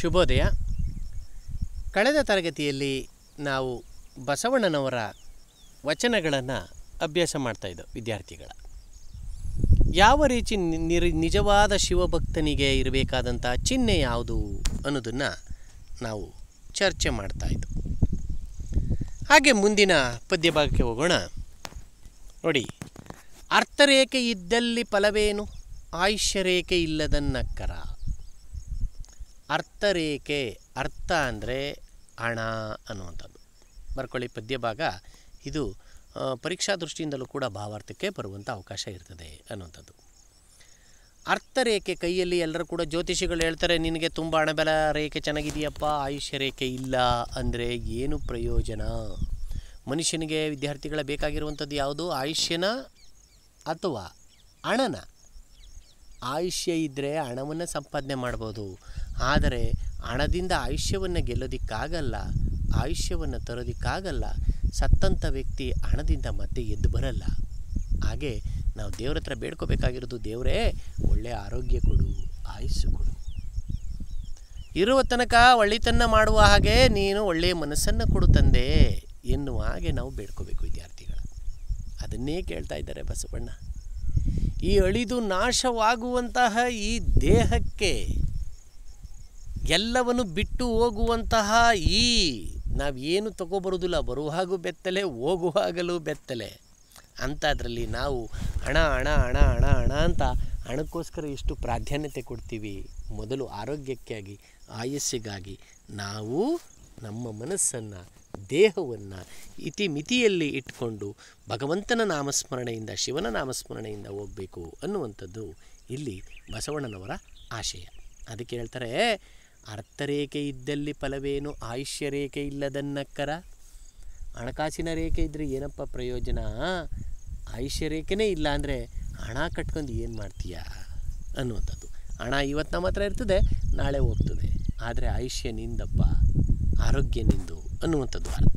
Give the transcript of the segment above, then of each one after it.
ಶುಭೋದಯ ಕಳೆದ ತರಗತಿಯಲ್ಲಿ ನಾವು ಬಸವಣ್ಣನವರ ವಚನಗಳನ್ನು ಅಭ್ಯಾಸ ಮಾಡ್ತಾಯಿದ್ದೋ ವಿದ್ಯಾರ್ಥಿಗಳ ಯಾವ ರೀತಿ ನಿಜವಾದ ಶಿವಭಕ್ತನಿಗೆ ಇರಬೇಕಾದಂಥ ಚಿಹ್ನೆ ಯಾವುದು ಅನ್ನೋದನ್ನು ನಾವು ಚರ್ಚೆ ಮಾಡ್ತಾಯಿದ್ದು ಹಾಗೆ ಮುಂದಿನ ಪದ್ಯ ಭಾಗಕ್ಕೆ ಹೋಗೋಣ ನೋಡಿ ಅರ್ಥರೇಖೆ ಇದ್ದಲ್ಲಿ ಫಲವೇನು ಆಯುಷ್ಯ ರೇಖೆ ಇಲ್ಲದನ್ನಕ್ಕರ ಅರ್ಥರೇಖೆ ಅರ್ಥ ಅಂದರೆ ಹಣ ಅನ್ನುವಂಥದ್ದು ಬರ್ಕೊಳ್ಳಿ ಪದ್ಯ ಭಾಗ ಇದು ಪರೀಕ್ಷಾ ದೃಷ್ಟಿಯಿಂದಲೂ ಕೂಡ ಭಾವಾರ್ಥಕ್ಕೆ ಬರುವಂಥ ಅವಕಾಶ ಇರ್ತದೆ ಅನ್ನುವಂಥದ್ದು ಅರ್ಥರೇಖೆ ಕೈಯಲ್ಲಿ ಎಲ್ಲರೂ ಕೂಡ ಜ್ಯೋತಿಷಿಗಳು ಹೇಳ್ತಾರೆ ನಿನಗೆ ತುಂಬ ಹಣಬಲ ರೇಖೆ ಚೆನ್ನಾಗಿದೆಯಪ್ಪ ಆಯುಷ್ಯ ರೇಖೆ ಇಲ್ಲ ಅಂದರೆ ಏನು ಪ್ರಯೋಜನ ಮನುಷ್ಯನಿಗೆ ವಿದ್ಯಾರ್ಥಿಗಳ ಬೇಕಾಗಿರುವಂಥದ್ದು ಯಾವುದು ಆಯುಷ್ಯನ ಅಥವಾ ಹಣನ ಆಯುಷ್ಯ ಇದ್ದರೆ ಹಣವನ್ನು ಸಂಪಾದನೆ ಮಾಡ್ಬೋದು ಆದರೆ ಹಣದಿಂದ ಆಯುಷ್ಯವನ್ನು ಗೆಲ್ಲೋದಕ್ಕಾಗಲ್ಲ ಆಯುಷ್ಯವನ್ನು ತರೋದಿಕ್ಕಾಗಲ್ಲ ಸತ್ತಂಥ ವ್ಯಕ್ತಿ ಹಣದಿಂದ ಮತ್ತೆ ಎದ್ದು ಬರಲ್ಲ ಹಾಗೆ ನಾವು ದೇವ್ರ ಹತ್ರ ಬೇಡ್ಕೋಬೇಕಾಗಿರೋದು ದೇವರೇ ಒಳ್ಳೆಯ ಆರೋಗ್ಯ ಕೊಡು ಆಯುಸ್ಸು ಕೊಡು ಇರುವ ತನಕ ಒಳ್ಳೆತನ ಮಾಡುವ ಹಾಗೆ ನೀನು ಒಳ್ಳೆಯ ಮನಸ್ಸನ್ನು ಕೊಡು ತಂದೆ ಎನ್ನುವ ಹಾಗೆ ನಾವು ಬೇಡ್ಕೋಬೇಕು ವಿದ್ಯಾರ್ಥಿಗಳ ಅದನ್ನೇ ಕೇಳ್ತಾ ಇದ್ದಾರೆ ಬಸವಣ್ಣ ಈ ಅಳಿದು ನಾಶವಾಗುವಂತಹ ಈ ದೇಹಕ್ಕೆ ಎಲ್ಲವನ್ನು ಬಿಟ್ಟು ಹೋಗುವಂತಹ ಈ ನಾವೇನು ಬರುವ ಬರುವಾಗೂ ಬೆತ್ತಲೆ ಹೋಗುವಾಗಲೂ ಬೆತ್ತಲೆ ಅಂಥದ್ರಲ್ಲಿ ನಾವು ಹಣ ಹಣ ಹಣ ಹಣ ಹಣ ಅಂತ ಹಣಕ್ಕೋಸ್ಕರ ಎಷ್ಟು ಪ್ರಾಧಾನ್ಯತೆ ಕೊಡ್ತೀವಿ ಮೊದಲು ಆರೋಗ್ಯಕ್ಕಾಗಿ ಆಯಸ್ಸಿಗಾಗಿ ನಾವು ನಮ್ಮ ಮನಸ್ಸನ್ನು ದೇಹವನ್ನು ಇತಿಮಿತಿಯಲ್ಲಿ ಇಟ್ಕೊಂಡು ಭಗವಂತನ ನಾಮಸ್ಮರಣೆಯಿಂದ ಶಿವನ ನಾಮಸ್ಮರಣೆಯಿಂದ ಹೋಗಬೇಕು ಅನ್ನುವಂಥದ್ದು ಇಲ್ಲಿ ಬಸವಣ್ಣನವರ ಆಶಯ ಅದಕ್ಕೆ ಹೇಳ್ತಾರೆ ಅರ್ಥರೇಖೆ ಇದ್ದಲ್ಲಿ ಫಲವೇನು ಆಯುಷ್ಯ ರೇಖೆ ಇಲ್ಲದನ್ನಕ್ಕರ ಹಣಕಾಸಿನ ರೇಖೆ ಇದ್ದರೆ ಏನಪ್ಪ ಪ್ರಯೋಜನ ಆಯುಷ್ಯ ರೇಖೆನೇ ಇಲ್ಲ ಅಂದರೆ ಹಣ ಕಟ್ಕೊಂಡು ಏನು ಮಾಡ್ತೀಯಾ ಅನ್ನುವಂಥದ್ದು ಹಣ ಇವತ್ತು ನಮ್ಮ ಹತ್ರ ಇರ್ತದೆ ನಾಳೆ ಹೋಗ್ತದೆ ಆದರೆ ಆಯುಷ್ಯ ನಿಂದಪ್ಪ ಆರೋಗ್ಯ ನಿಂದು ಅನ್ನುವಂಥದ್ದು ಅರ್ಥ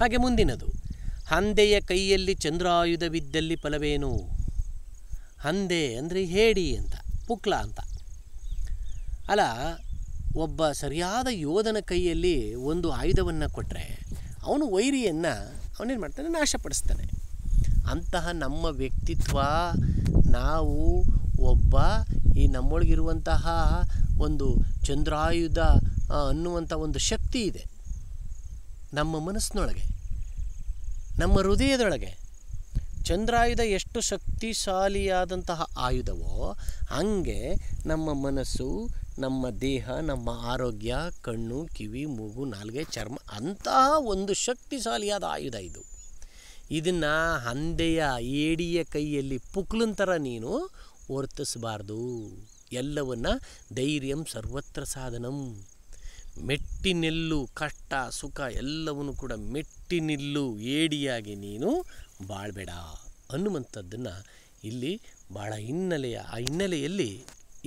ಹಾಗೆ ಮುಂದಿನದು ಹಂದೆಯ ಕೈಯಲ್ಲಿ ಚಂದ್ರಾಯುಧವಿದ್ದಲ್ಲಿ ಫಲವೇನು ಹಂದೆ ಅಂದರೆ ಹೇಡಿ ಅಂತ ಪುಕ್ಲ ಅಂತ ಅಲ್ಲ ಒಬ್ಬ ಸರಿಯಾದ ಯೋಧನ ಕೈಯಲ್ಲಿ ಒಂದು ಆಯುಧವನ್ನು ಕೊಟ್ಟರೆ ಅವನು ವೈರಿಯನ್ನು ಅವನೇನು ಮಾಡ್ತಾನೆ ನಾಶಪಡಿಸ್ತಾನೆ ಅಂತಹ ನಮ್ಮ ವ್ಯಕ್ತಿತ್ವ ನಾವು ಒಬ್ಬ ಈ ನಮ್ಮೊಳಗಿರುವಂತಹ ಒಂದು ಚಂದ್ರಾಯುಧ ಅನ್ನುವಂಥ ಒಂದು ಶಕ್ತಿ ಇದೆ ನಮ್ಮ ಮನಸ್ಸಿನೊಳಗೆ ನಮ್ಮ ಹೃದಯದೊಳಗೆ ಚಂದ್ರಾಯುಧ ಎಷ್ಟು ಶಕ್ತಿಶಾಲಿಯಾದಂತಹ ಆಯುಧವೋ ಹಾಗೆ ನಮ್ಮ ಮನಸ್ಸು ನಮ್ಮ ದೇಹ ನಮ್ಮ ಆರೋಗ್ಯ ಕಣ್ಣು ಕಿವಿ ಮೂಗು ನಾಲ್ಗೆ ಚರ್ಮ ಅಂತಹ ಒಂದು ಶಕ್ತಿಶಾಲಿಯಾದ ಆಯುಧ ಇದು ಇದನ್ನು ಹಂದೆಯ ಏಡಿಯ ಕೈಯಲ್ಲಿ ಪುಕ್ಲನ್ ಥರ ನೀನು ವರ್ತಿಸಬಾರ್ದು ಎಲ್ಲವನ್ನು ಧೈರ್ಯಂ ಸರ್ವತ್ರ ಸಾಧನಂ ಮೆಟ್ಟಿ ನಿಲ್ಲು ಕಷ್ಟ ಸುಖ ಎಲ್ಲವನ್ನು ಕೂಡ ಮೆಟ್ಟಿ ನಿಲ್ಲು ಏಡಿಯಾಗಿ ನೀನು ಬಾಳ್ಬೇಡ ಅನ್ನುವಂಥದ್ದನ್ನು ಇಲ್ಲಿ ಭಾಳ ಹಿನ್ನೆಲೆಯ ಆ ಹಿನ್ನೆಲೆಯಲ್ಲಿ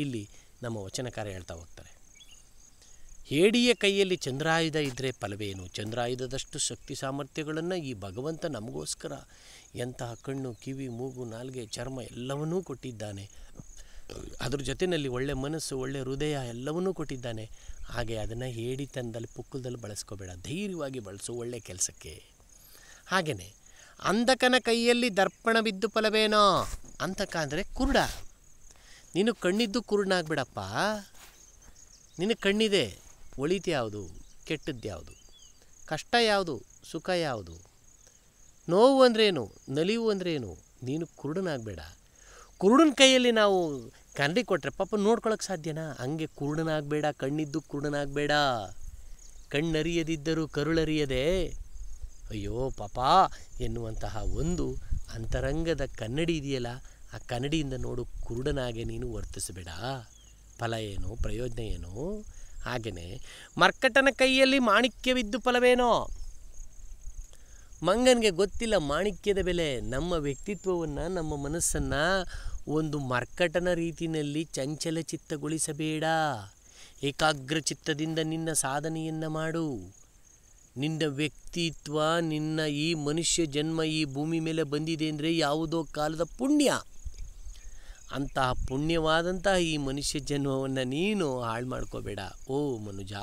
ಇಲ್ಲಿ ನಮ್ಮ ವಚನಕಾರ ಹೇಳ್ತಾ ಹೋಗ್ತಾರೆ ಹೇಡಿಯ ಕೈಯಲ್ಲಿ ಚಂದ್ರಾಯುಧ ಇದ್ದರೆ ಫಲವೇನು ಚಂದ್ರಾಯುಧದಷ್ಟು ಶಕ್ತಿ ಸಾಮರ್ಥ್ಯಗಳನ್ನು ಈ ಭಗವಂತ ನಮಗೋಸ್ಕರ ಎಂತಹ ಕಣ್ಣು ಕಿವಿ ಮೂಗು ನಾಲ್ಗೆ ಚರ್ಮ ಎಲ್ಲವನ್ನೂ ಕೊಟ್ಟಿದ್ದಾನೆ ಅದ್ರ ಜೊತೆಯಲ್ಲಿ ಒಳ್ಳೆ ಮನಸ್ಸು ಒಳ್ಳೆ ಹೃದಯ ಎಲ್ಲವನ್ನೂ ಕೊಟ್ಟಿದ್ದಾನೆ ಹಾಗೆ ಅದನ್ನು ಹೇಡಿ ತಂದಲ್ಲಿ ಪುಕ್ಕಲದಲ್ಲಿ ಬಳಸ್ಕೋಬೇಡ ಧೈರ್ಯವಾಗಿ ಬಳಸು ಒಳ್ಳೆ ಕೆಲಸಕ್ಕೆ ಹಾಗೆಯೇ ಅಂಧಕನ ಕೈಯಲ್ಲಿ ದರ್ಪಣ ಬಿದ್ದು ಫಲವೇನೋ ಅಂತಕ ಅಂದರೆ ಕುರುಡ ನೀನು ಕಣ್ಣಿದ್ದು ಕುರುಡನಾಗ್ಬಿಡಪ್ಪ ನಿನಗೆ ಕಣ್ಣಿದೆ ಒಳಿತು ಯಾವುದು ಕೆಟ್ಟದ್ದು ಯಾವುದು ಕಷ್ಟ ಯಾವುದು ಸುಖ ಯಾವುದು ನೋವು ಅಂದ್ರೇನು ನಲಿವು ಅಂದ್ರೇನು ನೀನು ಕುರುಡನಾಗಬೇಡ ಕುರುಡನ ಕೈಯಲ್ಲಿ ನಾವು ಕನ್ನಡಿ ಕೊಟ್ಟರೆ ಪಾಪ ನೋಡ್ಕೊಳಕ್ಕೆ ಸಾಧ್ಯನಾ ಹಂಗೆ ಕುರುಡನಾಗಬೇಡ ಕಣ್ಣಿದ್ದು ಕುರುಡನಾಗಬೇಡ ಕಣ್ಣರಿಯದಿದ್ದರೂ ಕರುಳರಿಯದೆ ಅಯ್ಯೋ ಪಾಪ ಎನ್ನುವಂತಹ ಒಂದು ಅಂತರಂಗದ ಕನ್ನಡಿ ಇದೆಯಲ್ಲ ಆ ಕನ್ನಡಿಯಿಂದ ನೋಡು ಕುರುಡನಾಗೆ ನೀನು ವರ್ತಿಸಬೇಡ ಫಲ ಏನು ಪ್ರಯೋಜನ ಏನು ಹಾಗೆಯೇ ಮರ್ಕಟನ ಕೈಯಲ್ಲಿ ಮಾಣಿಕ್ಯವಿದ್ದು ಫಲವೇನೋ ಮಂಗನಿಗೆ ಗೊತ್ತಿಲ್ಲ ಮಾಣಿಕ್ಯದ ಬೆಲೆ ನಮ್ಮ ವ್ಯಕ್ತಿತ್ವವನ್ನು ನಮ್ಮ ಮನಸ್ಸನ್ನು ಒಂದು ಮರ್ಕಟನ ರೀತಿಯಲ್ಲಿ ಚಂಚಲ ಚಿತ್ತಗೊಳಿಸಬೇಡ ಏಕಾಗ್ರ ಚಿತ್ತದಿಂದ ನಿನ್ನ ಸಾಧನೆಯನ್ನು ಮಾಡು ನಿನ್ನ ವ್ಯಕ್ತಿತ್ವ ನಿನ್ನ ಈ ಮನುಷ್ಯ ಜನ್ಮ ಈ ಭೂಮಿ ಮೇಲೆ ಬಂದಿದೆ ಅಂದರೆ ಯಾವುದೋ ಕಾಲದ ಪುಣ್ಯ ಅಂತಹ ಪುಣ್ಯವಾದಂತಹ ಈ ಮನುಷ್ಯ ಜನ್ಮವನ್ನು ನೀನು ಹಾಳು ಮಾಡ್ಕೋಬೇಡ ಓ ಮನುಜ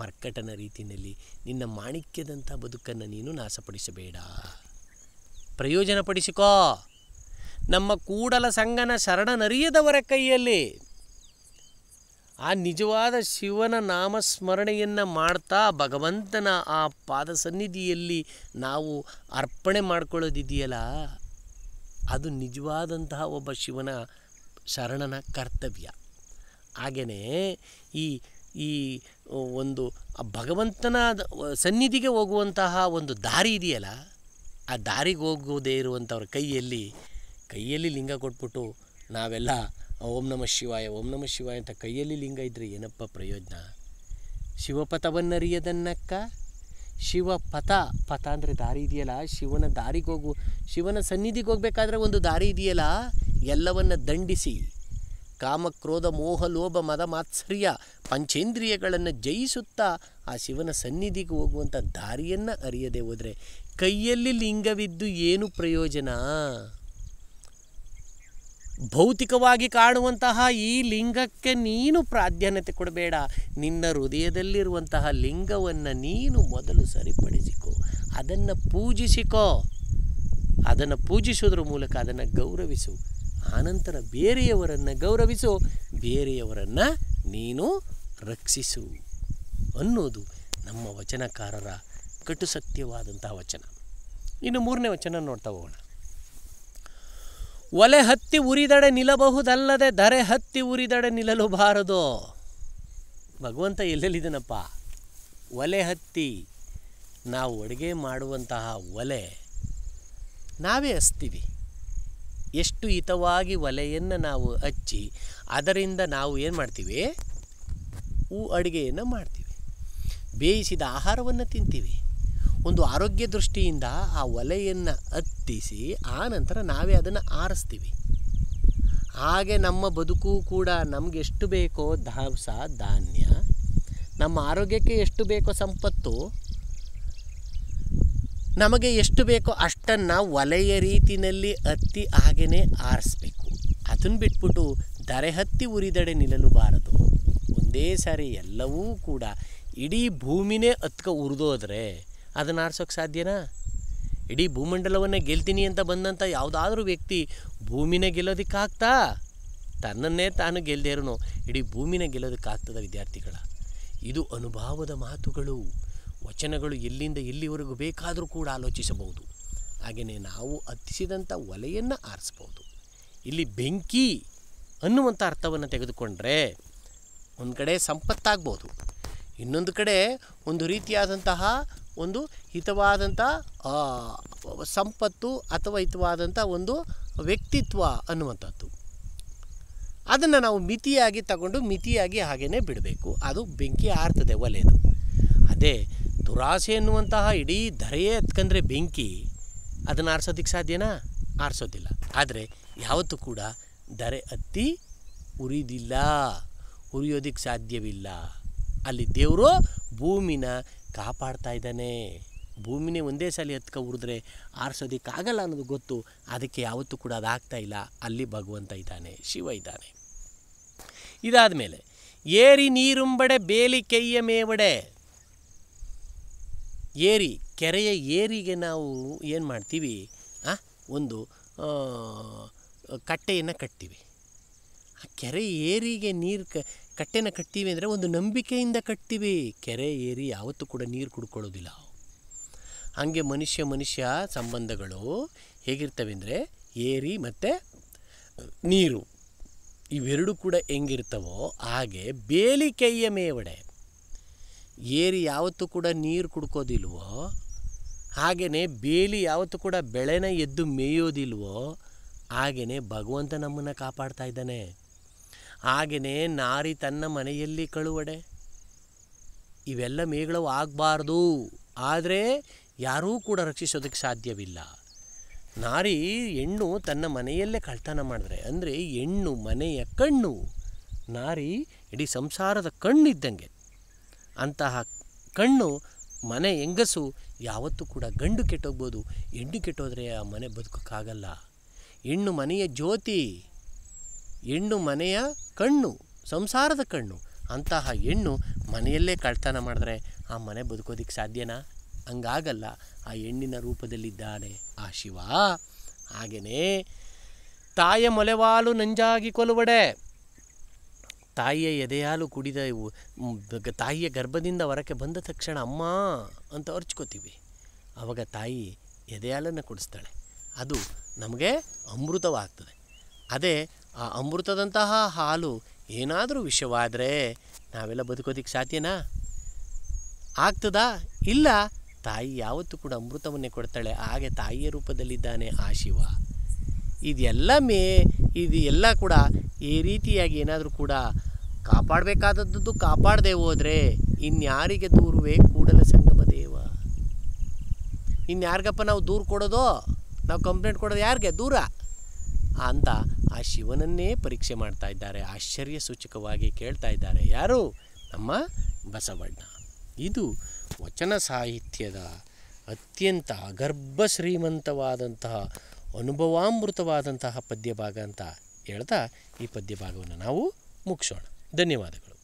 ಮರ್ಕಟನ ರೀತಿಯಲ್ಲಿ ನಿನ್ನ ಮಾಣಿಕ್ಯದಂಥ ಬದುಕನ್ನು ನೀನು ನಾಶಪಡಿಸಬೇಡ ಪ್ರಯೋಜನ ಪಡಿಸಿಕೋ ನಮ್ಮ ಕೂಡಲ ಸಂಗನ ಶರಣನರಿಯದವರ ಕೈಯಲ್ಲಿ ಆ ನಿಜವಾದ ಶಿವನ ನಾಮಸ್ಮರಣೆಯನ್ನು ಮಾಡ್ತಾ ಭಗವಂತನ ಆ ಪಾದ ಸನ್ನಿಧಿಯಲ್ಲಿ ನಾವು ಅರ್ಪಣೆ ಮಾಡ್ಕೊಳ್ಳೋದಿದೆಯಲ್ಲ ಅದು ನಿಜವಾದಂತಹ ಒಬ್ಬ ಶಿವನ ಶರಣನ ಕರ್ತವ್ಯ ಹಾಗೆಯೇ ಈ ಈ ಒಂದು ಭಗವಂತನ ಸನ್ನಿಧಿಗೆ ಹೋಗುವಂತಹ ಒಂದು ದಾರಿ ಇದೆಯಲ್ಲ ಆ ದಾರಿಗೆ ಹೋಗೋದೇ ಇರುವಂಥವ್ರ ಕೈಯಲ್ಲಿ ಕೈಯಲ್ಲಿ ಲಿಂಗ ಕೊಟ್ಬಿಟ್ಟು ನಾವೆಲ್ಲ ಓಂ ನಮ ಶಿವಾಯ ಓಂ ನಮ ಶಿವಾಯ ಅಂತ ಕೈಯಲ್ಲಿ ಲಿಂಗ ಇದ್ದರೆ ಏನಪ್ಪ ಪ್ರಯೋಜನ ಶಿವಪಥವನ್ನರಿಯದನ್ನಕ್ಕ ಶಿವಪಥ ಪಥ ಅಂದರೆ ದಾರಿ ಇದೆಯಲ್ಲ ಶಿವನ ದಾರಿಗೆ ಹೋಗು ಶಿವನ ಸನ್ನಿಧಿಗೆ ಹೋಗಬೇಕಾದ್ರೆ ಒಂದು ದಾರಿ ಇದೆಯಲ್ಲ ಎಲ್ಲವನ್ನು ದಂಡಿಸಿ ಕಾಮಕ್ರೋಧ ಮೋಹ ಲೋಭ ಮದ ಮಾತ್ಸರ್ಯ ಪಂಚೇಂದ್ರಿಯಗಳನ್ನು ಜಯಿಸುತ್ತಾ ಆ ಶಿವನ ಸನ್ನಿಧಿಗೆ ಹೋಗುವಂಥ ದಾರಿಯನ್ನು ಅರಿಯದೆ ಹೋದರೆ ಕೈಯಲ್ಲಿ ಲಿಂಗವಿದ್ದು ಏನು ಪ್ರಯೋಜನ ಭೌತಿಕವಾಗಿ ಕಾಣುವಂತಹ ಈ ಲಿಂಗಕ್ಕೆ ನೀನು ಪ್ರಾಧಾನ್ಯತೆ ಕೊಡಬೇಡ ನಿನ್ನ ಹೃದಯದಲ್ಲಿರುವಂತಹ ಲಿಂಗವನ್ನು ನೀನು ಮೊದಲು ಸರಿಪಡಿಸಿಕೋ ಅದನ್ನು ಪೂಜಿಸಿಕೋ ಅದನ್ನು ಪೂಜಿಸೋದ್ರ ಮೂಲಕ ಅದನ್ನು ಗೌರವಿಸು ಆನಂತರ ಬೇರೆಯವರನ್ನು ಗೌರವಿಸು ಬೇರೆಯವರನ್ನು ನೀನು ರಕ್ಷಿಸು ಅನ್ನೋದು ನಮ್ಮ ವಚನಕಾರರ ಕಟು ವಚನ ಇನ್ನು ಮೂರನೇ ವಚನ ನೋಡ್ತಾ ಹೋಗೋಣ ಒಲೆ ಹತ್ತಿ ಉರಿದಡೆ ನಿಲ್ಲಬಹುದಲ್ಲದೆ ಧರೆ ಹತ್ತಿ ಉರಿದಡೆ ಬಾರದು ಭಗವಂತ ಎಲ್ಲೆಲ್ಲಿದನಪ್ಪ ಒಲೆ ಹತ್ತಿ ನಾವು ಅಡುಗೆ ಮಾಡುವಂತಹ ಒಲೆ ನಾವೇ ಹಸ್ತೀವಿ ಎಷ್ಟು ಹಿತವಾಗಿ ಒಲೆಯನ್ನು ನಾವು ಹಚ್ಚಿ ಅದರಿಂದ ನಾವು ಏನು ಮಾಡ್ತೀವಿ ಹೂ ಅಡುಗೆಯನ್ನು ಮಾಡ್ತೀವಿ ಬೇಯಿಸಿದ ಆಹಾರವನ್ನು ತಿಂತೀವಿ ಒಂದು ಆರೋಗ್ಯ ದೃಷ್ಟಿಯಿಂದ ಆ ಒಲೆಯನ್ನು ಹತ್ತಿಸಿ ಆ ನಂತರ ನಾವೇ ಅದನ್ನು ಆರಿಸ್ತೀವಿ ಹಾಗೆ ನಮ್ಮ ಬದುಕು ಕೂಡ ನಮಗೆ ಎಷ್ಟು ಬೇಕೋ ದವಸ ಧಾನ್ಯ ನಮ್ಮ ಆರೋಗ್ಯಕ್ಕೆ ಎಷ್ಟು ಬೇಕೋ ಸಂಪತ್ತು ನಮಗೆ ಎಷ್ಟು ಬೇಕೋ ಅಷ್ಟನ್ನು ಒಲೆಯ ರೀತಿಯಲ್ಲಿ ಹತ್ತಿ ಹಾಗೆಯೇ ಆರಿಸ್ಬೇಕು ಅದನ್ನು ಬಿಟ್ಬಿಟ್ಟು ದರೆ ಹತ್ತಿ ಉರಿದಡೆ ಬಾರದು ಒಂದೇ ಸಾರಿ ಎಲ್ಲವೂ ಕೂಡ ಇಡೀ ಭೂಮಿನೇ ಹತ್ಕ ಉರಿದೋದ್ರೆ ಅದನ್ನು ಆರಿಸೋಕೆ ಸಾಧ್ಯನಾ ಇಡೀ ಭೂಮಂಡಲವನ್ನೇ ಗೆಲ್ತೀನಿ ಅಂತ ಬಂದಂಥ ಯಾವುದಾದ್ರೂ ವ್ಯಕ್ತಿ ಭೂಮಿನೇ ಗೆಲ್ಲೋದಕ್ಕಾಗ್ತಾ ತನ್ನನ್ನೇ ತಾನು ಗೆಲ್ಲದೇರೂ ಇಡೀ ಭೂಮಿನೇ ಗೆಲ್ಲೋದಕ್ಕಾಗ್ತದ ವಿದ್ಯಾರ್ಥಿಗಳ ಇದು ಅನುಭವದ ಮಾತುಗಳು ವಚನಗಳು ಎಲ್ಲಿಂದ ಎಲ್ಲಿವರೆಗೂ ಬೇಕಾದರೂ ಕೂಡ ಆಲೋಚಿಸಬಹುದು ಹಾಗೆಯೇ ನಾವು ಹತ್ತಿಸಿದಂಥ ಒಲೆಯನ್ನು ಆರಿಸ್ಬೋದು ಇಲ್ಲಿ ಬೆಂಕಿ ಅನ್ನುವಂಥ ಅರ್ಥವನ್ನು ತೆಗೆದುಕೊಂಡ್ರೆ ಒಂದು ಕಡೆ ಸಂಪತ್ತಾಗ್ಬೋದು ಇನ್ನೊಂದು ಕಡೆ ಒಂದು ರೀತಿಯಾದಂತಹ ಒಂದು ಹಿತವಾದಂಥ ಸಂಪತ್ತು ಅಥವಾ ಹಿತವಾದಂಥ ಒಂದು ವ್ಯಕ್ತಿತ್ವ ಅನ್ನುವಂಥದ್ದು ಅದನ್ನು ನಾವು ಮಿತಿಯಾಗಿ ತಗೊಂಡು ಮಿತಿಯಾಗಿ ಹಾಗೇ ಬಿಡಬೇಕು ಅದು ಬೆಂಕಿ ಆರ್ತದೆ ಒಲೆಯದು ಅದೇ ದುರಾಸೆ ಎನ್ನುವಂತಹ ಇಡೀ ಧರೆಯೇ ಎತ್ಕಂದ್ರೆ ಬೆಂಕಿ ಅದನ್ನು ಆರಿಸೋದಕ್ಕೆ ಸಾಧ್ಯನಾ ಆರಿಸೋದಿಲ್ಲ ಆದರೆ ಯಾವತ್ತೂ ಕೂಡ ಧರೆ ಹತ್ತಿ ಉರಿದಿಲ್ಲ ಉರಿಯೋದಕ್ಕೆ ಸಾಧ್ಯವಿಲ್ಲ ಅಲ್ಲಿ ದೇವರು ಭೂಮಿನ ಕಾಪಾಡ್ತಾ ಇದ್ದಾನೆ ಭೂಮಿನೇ ಒಂದೇ ಸಲ ಎತ್ಕ ಉರಿದ್ರೆ ಆರಿಸೋದಿಕ್ಕಾಗಲ್ಲ ಅನ್ನೋದು ಗೊತ್ತು ಅದಕ್ಕೆ ಯಾವತ್ತೂ ಕೂಡ ಅದಾಗ್ತಾ ಇಲ್ಲ ಅಲ್ಲಿ ಭಗವಂತ ಇದ್ದಾನೆ ಶಿವ ಇದ್ದಾನೆ ಇದಾದ ಮೇಲೆ ಏರಿ ನೀರುಂಬಡೆ ಬೇಲಿ ಕೈಯ ಮೇವಡೆ ಏರಿ ಕೆರೆಯ ಏರಿಗೆ ನಾವು ಏನು ಮಾಡ್ತೀವಿ ಒಂದು ಕಟ್ಟೆಯನ್ನು ಕಟ್ತೀವಿ ಆ ಕೆರೆ ಏರಿಗೆ ನೀರು ಕ ಕಟ್ಟೆನ ಕಟ್ತೀವಿ ಅಂದರೆ ಒಂದು ನಂಬಿಕೆಯಿಂದ ಕಟ್ತೀವಿ ಕೆರೆ ಏರಿ ಯಾವತ್ತೂ ಕೂಡ ನೀರು ಕುಡ್ಕೊಳ್ಳೋದಿಲ್ಲ ಹಾಗೆ ಮನುಷ್ಯ ಮನುಷ್ಯ ಸಂಬಂಧಗಳು ಹೇಗಿರ್ತವೆ ಅಂದರೆ ಏರಿ ಮತ್ತು ನೀರು ಇವೆರಡೂ ಕೂಡ ಹೆಂಗಿರ್ತವೋ ಹಾಗೆ ಕೈಯ ಮೇವಡೆ ಏರಿ ಯಾವತ್ತೂ ಕೂಡ ನೀರು ಕುಡ್ಕೋದಿಲ್ವೋ ಹಾಗೆಯೇ ಬೇಲಿ ಯಾವತ್ತೂ ಕೂಡ ಬೆಳೆನ ಎದ್ದು ಮೇಯೋದಿಲ್ವೋ ಹಾಗೆಯೇ ಭಗವಂತ ನಮ್ಮನ್ನು ಕಾಪಾಡ್ತಾ ಇದ್ದಾನೆ ಹಾಗೆಯೇ ನಾರಿ ತನ್ನ ಮನೆಯಲ್ಲಿ ಕಳುವಡೆ ಇವೆಲ್ಲ ಮೇಘಗಳು ಆಗಬಾರ್ದು ಆದರೆ ಯಾರೂ ಕೂಡ ರಕ್ಷಿಸೋದಕ್ಕೆ ಸಾಧ್ಯವಿಲ್ಲ ನಾರಿ ಹೆಣ್ಣು ತನ್ನ ಮನೆಯಲ್ಲೇ ಕಳ್ತನ ಮಾಡಿದ್ರೆ ಅಂದರೆ ಹೆಣ್ಣು ಮನೆಯ ಕಣ್ಣು ನಾರಿ ಇಡೀ ಸಂಸಾರದ ಕಣ್ಣಿದ್ದಂಗೆ ಅಂತಹ ಕಣ್ಣು ಮನೆ ಹೆಂಗಸು ಯಾವತ್ತೂ ಕೂಡ ಗಂಡು ಕೆಟ್ಟೋಗ್ಬೋದು ಹೆಣ್ಣು ಕೆಟ್ಟೋದ್ರೆ ಆ ಮನೆ ಬದುಕೋಕ್ಕಾಗಲ್ಲ ಹೆಣ್ಣು ಮನೆಯ ಜ್ಯೋತಿ ಹೆಣ್ಣು ಮನೆಯ ಕಣ್ಣು ಸಂಸಾರದ ಕಣ್ಣು ಅಂತಹ ಹೆಣ್ಣು ಮನೆಯಲ್ಲೇ ಕಳ್ತನ ಮಾಡಿದ್ರೆ ಆ ಮನೆ ಬದುಕೋದಿಕ್ಕೆ ಸಾಧ್ಯನಾ ಹಂಗಾಗಲ್ಲ ಆ ಹೆಣ್ಣಿನ ರೂಪದಲ್ಲಿದ್ದಾನೆ ಆ ಶಿವ ಹಾಗೆಯೇ ತಾಯ ಮೊಲೆವಾಲು ನಂಜಾಗಿ ಕೊಲುವಡೆ ತಾಯಿಯ ಎದೆಯಾಲು ಕುಡಿದ ಇವು ತಾಯಿಯ ಗರ್ಭದಿಂದ ಹೊರಕ್ಕೆ ಬಂದ ತಕ್ಷಣ ಅಮ್ಮ ಅಂತ ಅರ್ಚ್ಕೋತೀವಿ ಆವಾಗ ತಾಯಿ ಎದೆಯಾಲನ್ನು ಕುಡಿಸ್ತಾಳೆ ಅದು ನಮಗೆ ಅಮೃತವಾಗ್ತದೆ ಅದೇ ಆ ಅಮೃತದಂತಹ ಹಾಲು ಏನಾದರೂ ವಿಷವಾದರೆ ನಾವೆಲ್ಲ ಬದುಕೋದಿಕ್ಕೆ ಸಾಧ್ಯನಾ ಆಗ್ತದಾ ಇಲ್ಲ ತಾಯಿ ಯಾವತ್ತೂ ಕೂಡ ಅಮೃತವನ್ನೇ ಕೊಡ್ತಾಳೆ ಹಾಗೆ ತಾಯಿಯ ರೂಪದಲ್ಲಿದ್ದಾನೆ ಆ ಶಿವ ಇದೆಲ್ಲ ಮೇ ಇದು ಎಲ್ಲ ಕೂಡ ಈ ರೀತಿಯಾಗಿ ಏನಾದರೂ ಕೂಡ ಕಾಪಾಡಬೇಕಾದದ್ದು ಕಾಪಾಡದೆ ಹೋದರೆ ಇನ್ಯಾರಿಗೆ ದೂರುವೆ ಕೂಡಲ ಸಂಗಮ ದೇವ ಇನ್ಯಾರಿಗಪ್ಪ ನಾವು ದೂರು ಕೊಡೋದೋ ನಾವು ಕಂಪ್ಲೇಂಟ್ ಕೊಡೋದು ಯಾರಿಗೆ ದೂರ ಅಂತ ಆ ಶಿವನನ್ನೇ ಪರೀಕ್ಷೆ ಮಾಡ್ತಾ ಇದ್ದಾರೆ ಆಶ್ಚರ್ಯ ಸೂಚಕವಾಗಿ ಕೇಳ್ತಾ ಇದ್ದಾರೆ ಯಾರು ನಮ್ಮ ಬಸವಣ್ಣ ಇದು ವಚನ ಸಾಹಿತ್ಯದ ಅತ್ಯಂತ ಅಗರ್ಭ ಶ್ರೀಮಂತವಾದಂತಹ ಅನುಭವಾಮೃತವಾದಂತಹ ಪದ್ಯಭಾಗ ಅಂತ ಹೇಳ್ತಾ ಈ ಪದ್ಯಭಾಗವನ್ನು ನಾವು ಮುಗಿಸೋಣ ಧನ್ಯವಾದಗಳು